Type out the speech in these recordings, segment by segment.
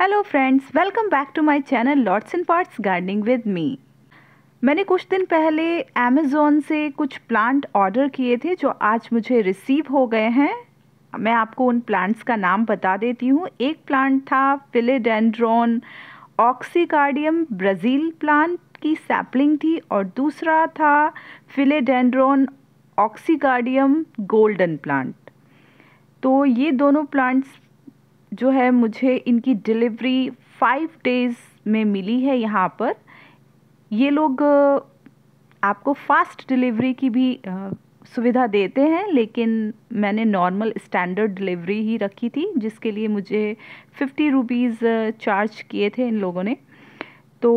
hello friends welcome back to my channel lords and parts gardening with me मैंने कुछ दिन पहले Amazon से कुछ प्लांट ऑर्डर किए थे जो आज मुझे रिसीव हो गए हैं मैं आपको उन प्लांट्स का नाम बता देती हूँ एक प्लांट था फिलेडेंड्रोन ऑक्सीकार्डियम ब्राज़ील प्लांट की सैपलिंग थी और दूसरा था फिलेडेंड्रोन ऑक्सीकार्डियम गोल्डन प्लांट तो ये दोनों प्लांट्स जो है मुझे इनकी डिलीवरी फाइव डेज़ में मिली है यहाँ पर ये लोग आपको फास्ट डिलीवरी की भी सुविधा देते हैं लेकिन मैंने नॉर्मल स्टैंडर्ड डिलीवरी ही रखी थी जिसके लिए मुझे फिफ्टी रुपीज़ चार्ज किए थे इन लोगों ने तो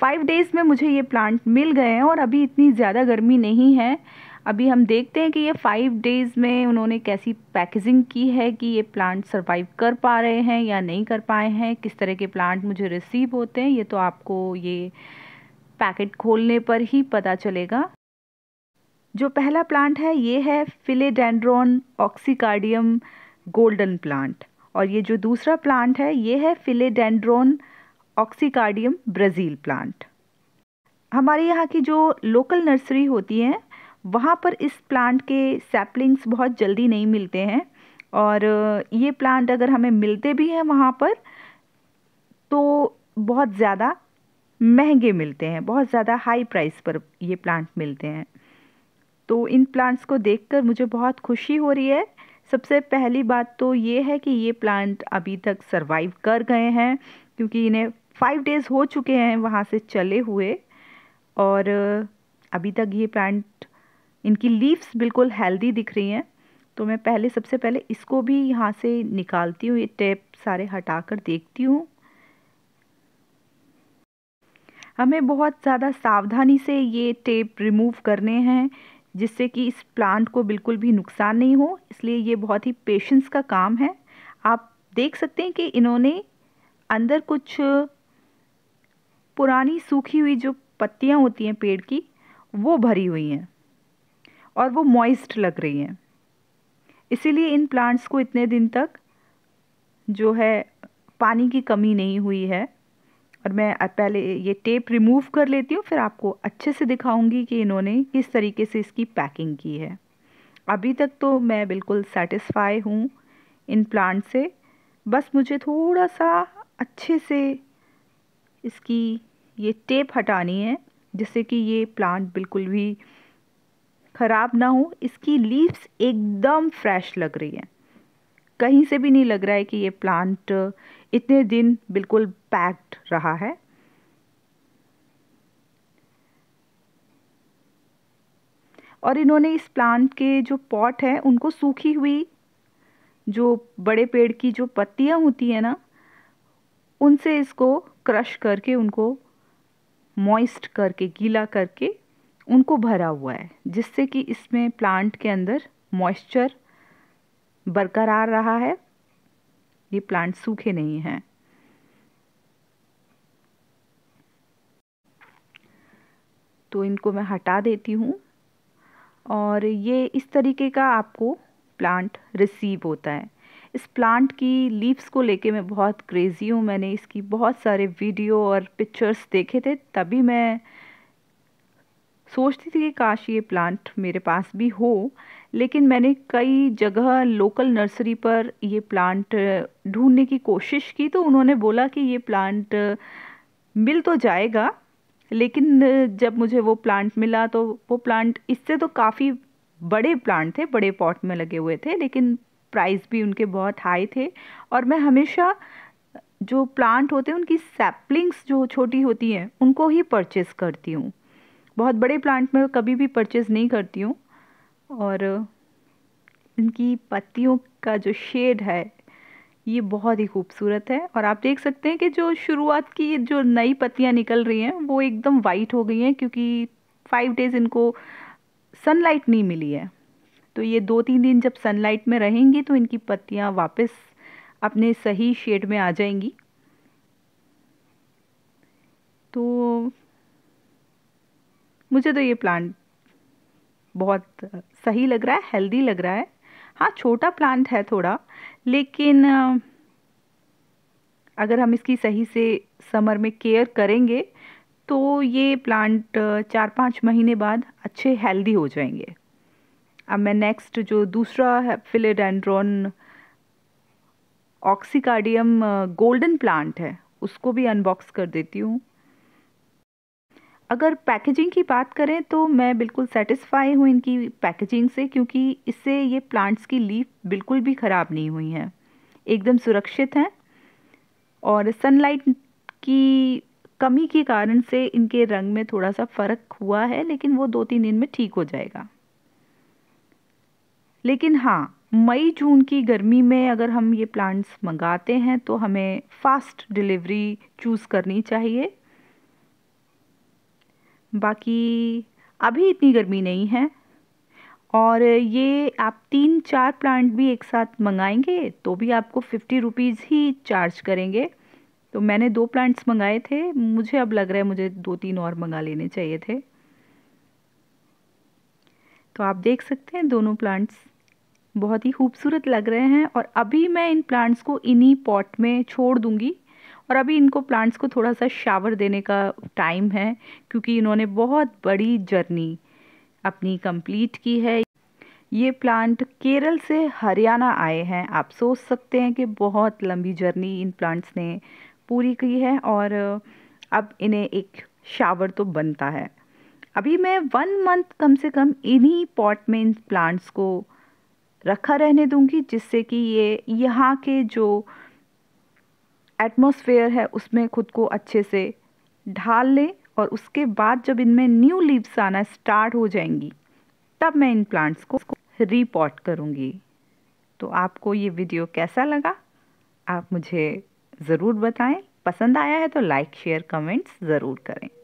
फाइव डेज़ में मुझे ये प्लांट मिल गए हैं और अभी इतनी ज़्यादा गर्मी नहीं है अभी हम देखते हैं कि ये फाइव डेज़ में उन्होंने कैसी पैकेजिंग की है कि ये प्लांट सर्वाइव कर पा रहे हैं या नहीं कर पाए हैं किस तरह के प्लांट मुझे रिसीव होते हैं ये तो आपको ये पैकेट खोलने पर ही पता चलेगा जो पहला प्लांट है ये है फिलेडेंड्रॉन ऑक्सीकार्डियम गोल्डन प्लांट और ये जो दूसरा प्लांट है ये है फिलेडेंड्रॉन ऑक्सीकार्डियम ब्राज़ील प्लांट हमारे यहाँ की जो लोकल नर्सरी होती हैं वहाँ पर इस प्लांट के सैपलिंग्स बहुत जल्दी नहीं मिलते हैं और ये प्लांट अगर हमें मिलते भी हैं वहाँ पर तो बहुत ज़्यादा महंगे मिलते हैं बहुत ज़्यादा हाई प्राइस पर ये प्लांट मिलते हैं तो इन प्लांट्स को देखकर मुझे बहुत खुशी हो रही है सबसे पहली बात तो ये है कि ये प्लांट अभी तक सरवाइव कर गए हैं क्योंकि इन्हें फाइव डेज़ हो चुके हैं वहाँ से चले हुए और अभी तक ये प्लांट इनकी लीव्स बिल्कुल हेल्दी दिख रही हैं तो मैं पहले सबसे पहले इसको भी यहाँ से निकालती हूँ ये टेप सारे हटा कर देखती हूँ हमें बहुत ज़्यादा सावधानी से ये टेप रिमूव करने हैं जिससे कि इस प्लांट को बिल्कुल भी नुकसान नहीं हो इसलिए ये बहुत ही पेशेंस का काम है आप देख सकते हैं कि इन्होंने अंदर कुछ पुरानी सूखी हुई जो पत्तियाँ होती हैं पेड़ की वो भरी हुई हैं और वो मॉइस्ट लग रही हैं इसीलिए इन प्लांट्स को इतने दिन तक जो है पानी की कमी नहीं हुई है और मैं पहले ये टेप रिमूव कर लेती हूँ फिर आपको अच्छे से दिखाऊंगी कि इन्होंने किस तरीके से इसकी पैकिंग की है अभी तक तो मैं बिल्कुल सेटिस्फाई हूँ इन प्लांट से बस मुझे थोड़ा सा अच्छे से इसकी ये टेप हटानी है जिससे कि ये प्लांट बिल्कुल भी ख़राब ना हो इसकी लीव्स एकदम फ्रेश लग रही है कहीं से भी नहीं लग रहा है कि ये प्लांट इतने दिन बिल्कुल पैक्ड रहा है और इन्होंने इस प्लांट के जो पॉट हैं उनको सूखी हुई जो बड़े पेड़ की जो पत्तियां होती हैं ना उनसे इसको क्रश करके उनको मॉइस्ट करके गीला करके उनको भरा हुआ है जिससे कि इसमें प्लांट के अंदर मॉइस्चर बरकरार रहा है ये प्लांट सूखे नहीं हैं तो इनको मैं हटा देती हूँ और ये इस तरीके का आपको प्लांट रिसीव होता है इस प्लांट की लीव्स को लेके मैं बहुत क्रेज़ी हूँ मैंने इसकी बहुत सारे वीडियो और पिक्चर्स देखे थे तभी मैं सोचती थी कि काश ये प्लांट मेरे पास भी हो लेकिन मैंने कई जगह लोकल नर्सरी पर ये प्लांट ढूंढने की कोशिश की तो उन्होंने बोला कि ये प्लांट मिल तो जाएगा लेकिन जब मुझे वो प्लांट मिला तो वो प्लांट इससे तो काफ़ी बड़े प्लांट थे बड़े पॉट में लगे हुए थे लेकिन प्राइस भी उनके बहुत हाई थे और मैं हमेशा जो प्लांट होते हैं उनकी सैपलिंग्स जो छोटी होती हैं उनको ही परचेस करती हूँ बहुत बड़े प्लांट में कभी भी परचेज़ नहीं करती हूँ और इनकी पत्तियों का जो शेड है ये बहुत ही खूबसूरत है और आप देख सकते हैं कि जो शुरुआत की जो नई पत्तियाँ निकल रही हैं वो एकदम वाइट हो गई हैं क्योंकि फाइव डेज़ इनको सनलाइट नहीं मिली है तो ये दो तीन दिन जब सनलाइट में रहेंगी तो इनकी पत्तियाँ वापस अपने सही शेड में आ जाएंगी तो मुझे तो ये प्लांट बहुत सही लग रहा है हेल्दी लग रहा है हाँ छोटा प्लांट है थोड़ा लेकिन अगर हम इसकी सही से समर में केयर करेंगे तो ये प्लांट चार पाँच महीने बाद अच्छे हेल्दी हो जाएंगे अब मैं नेक्स्ट जो दूसरा है फिलेडेंड्रॉन ऑक्सीकार्डियम गोल्डन प्लांट है उसको भी अनबॉक्स कर देती हूँ अगर पैकेजिंग की बात करें तो मैं बिल्कुल सेटिस्फाई हूँ इनकी पैकेजिंग से क्योंकि इससे ये प्लांट्स की लीफ बिल्कुल भी ख़राब नहीं हुई हैं एकदम सुरक्षित हैं और सनलाइट की कमी के कारण से इनके रंग में थोड़ा सा फ़र्क हुआ है लेकिन वो दो तीन दिन में ठीक हो जाएगा लेकिन हाँ मई जून की गर्मी में अगर हम ये प्लांट्स मंगाते हैं तो हमें फ़ास्ट डिलीवरी चूज़ करनी चाहिए बाकी अभी इतनी गर्मी नहीं है और ये आप तीन चार प्लांट भी एक साथ मंगाएंगे तो भी आपको फिफ्टी रुपीज़ ही चार्ज करेंगे तो मैंने दो प्लांट्स मंगाए थे मुझे अब लग रहा है मुझे दो तीन और मंगा लेने चाहिए थे तो आप देख सकते हैं दोनों प्लांट्स बहुत ही खूबसूरत लग रहे हैं और अभी मैं इन प्लांट्स को इन्हीं पॉट में छोड़ दूंगी और अभी इनको प्लांट्स को थोड़ा सा शावर देने का टाइम है क्योंकि इन्होंने बहुत बड़ी जर्नी अपनी कंप्लीट की है ये प्लांट केरल से हरियाणा आए हैं आप सोच सकते हैं कि बहुत लंबी जर्नी इन प्लांट्स ने पूरी की है और अब इन्हें एक शावर तो बनता है अभी मैं वन मंथ कम से कम इन्हीं पॉट में इन प्लांट्स को रखा रहने दूंगी जिससे कि ये यहाँ के जो एटमोसफेयर है उसमें खुद को अच्छे से ढाल लें और उसके बाद जब इनमें न्यू लीव्स आना स्टार्ट हो जाएंगी तब मैं इन प्लांट्स को रिपोर्ट करूँगी तो आपको ये वीडियो कैसा लगा आप मुझे ज़रूर बताएं पसंद आया है तो लाइक शेयर कमेंट्स ज़रूर करें